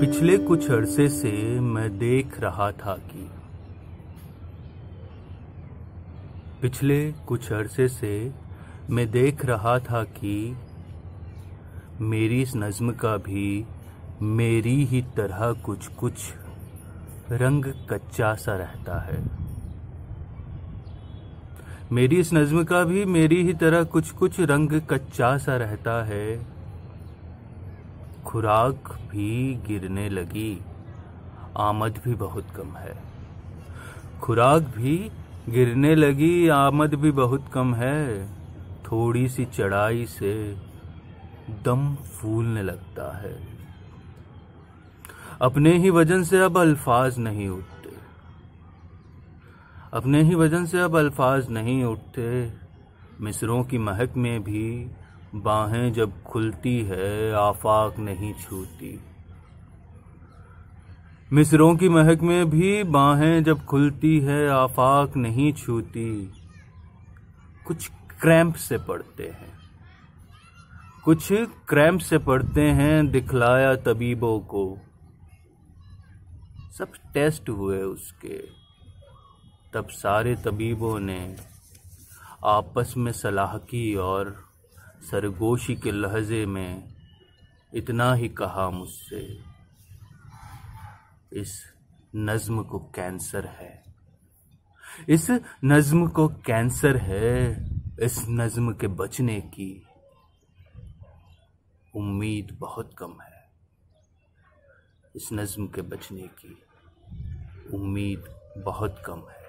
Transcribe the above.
पिछले कुछ अरसे से मैं देख रहा था कि पिछले कुछ अरसे से मैं देख रहा था कि मेरी इस नज्म का भी मेरी ही तरह कुछ कुछ रंग कच्चा सा रहता है मेरी इस नज्म का भी मेरी ही तरह कुछ कुछ रंग कच्चा सा रहता है खुराक भी गिरने लगी आमद भी बहुत कम है खुराक भी गिरने लगी आमद भी बहुत कम है थोड़ी सी चढ़ाई से दम फूलने लगता है अपने ही वजन से अब अल्फाज नहीं उठते अपने ही वजन से अब अल्फाज नहीं उठते मिसरों की महक में भी बाहें जब खुलती है आफाक नहीं छूती मिसरों की महक में भी बाहें जब खुलती है आफाक नहीं छूती कुछ क्रैम्प से पढ़ते हैं कुछ क्रैम्प से पढ़ते हैं दिखलाया तबीबों को सब टेस्ट हुए उसके तब सारे तबीबों ने आपस में सलाह की और सरगोशी के लहजे में इतना ही कहा मुझसे इस नज्म को कैंसर है इस नज्म को कैंसर है इस नज्म के बचने की उम्मीद बहुत कम है इस नज्म के बचने की उम्मीद बहुत कम है